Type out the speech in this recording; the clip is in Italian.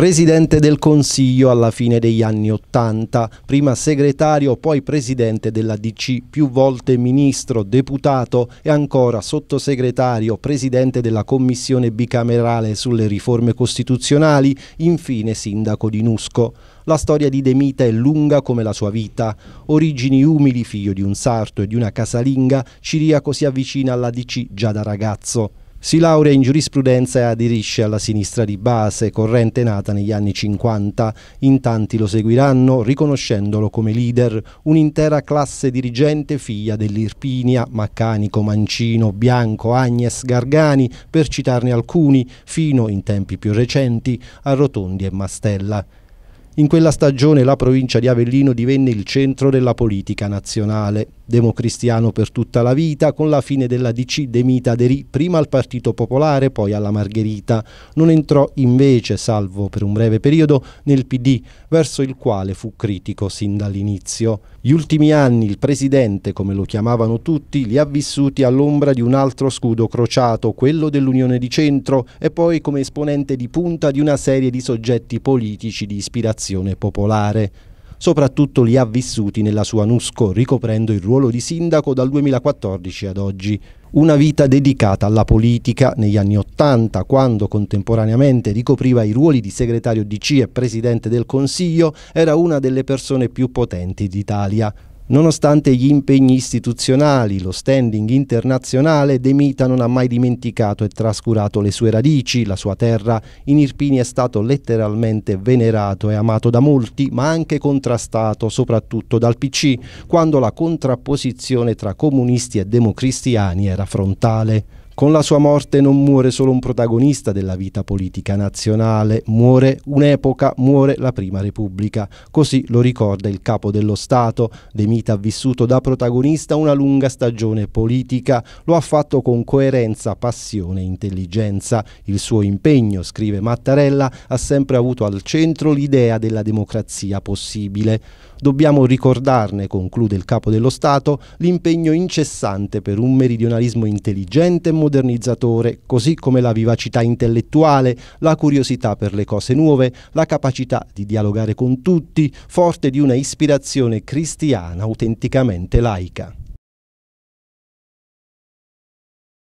Presidente del Consiglio alla fine degli anni Ottanta, prima segretario, poi presidente della DC, più volte ministro, deputato e ancora sottosegretario, presidente della Commissione bicamerale sulle riforme costituzionali, infine sindaco di Nusco. La storia di De Mita è lunga come la sua vita. Origini umili, figlio di un sarto e di una casalinga, Ciriaco si avvicina alla DC già da ragazzo. Si laurea in giurisprudenza e aderisce alla sinistra di base, corrente nata negli anni 50. In tanti lo seguiranno, riconoscendolo come leader, un'intera classe dirigente figlia dell'Irpinia, Maccanico, Mancino, Bianco, Agnes, Gargani, per citarne alcuni, fino in tempi più recenti a Rotondi e Mastella. In quella stagione la provincia di Avellino divenne il centro della politica nazionale, democristiano per tutta la vita, con la fine della DC Demita aderì prima al Partito Popolare, poi alla Margherita. Non entrò invece, salvo per un breve periodo, nel PD, verso il quale fu critico sin dall'inizio. Gli ultimi anni il presidente, come lo chiamavano tutti, li ha vissuti all'ombra di un altro scudo crociato, quello dell'Unione di Centro, e poi come esponente di punta di una serie di soggetti politici di ispirazione popolare soprattutto li ha vissuti nella sua Nusco, ricoprendo il ruolo di sindaco dal 2014 ad oggi. Una vita dedicata alla politica negli anni Ottanta, quando contemporaneamente ricopriva i ruoli di segretario di C e presidente del Consiglio, era una delle persone più potenti d'Italia. Nonostante gli impegni istituzionali, lo standing internazionale, De Mita non ha mai dimenticato e trascurato le sue radici, la sua terra. In Irpini è stato letteralmente venerato e amato da molti, ma anche contrastato, soprattutto dal PC, quando la contrapposizione tra comunisti e democristiani era frontale. Con la sua morte non muore solo un protagonista della vita politica nazionale, muore un'epoca, muore la Prima Repubblica. Così lo ricorda il capo dello Stato. De Mita ha vissuto da protagonista una lunga stagione politica, lo ha fatto con coerenza, passione e intelligenza. Il suo impegno, scrive Mattarella, ha sempre avuto al centro l'idea della democrazia possibile. Dobbiamo ricordarne, conclude il capo dello Stato, l'impegno incessante per un meridionalismo intelligente e moderno modernizzatore, così come la vivacità intellettuale, la curiosità per le cose nuove, la capacità di dialogare con tutti, forte di una ispirazione cristiana autenticamente laica.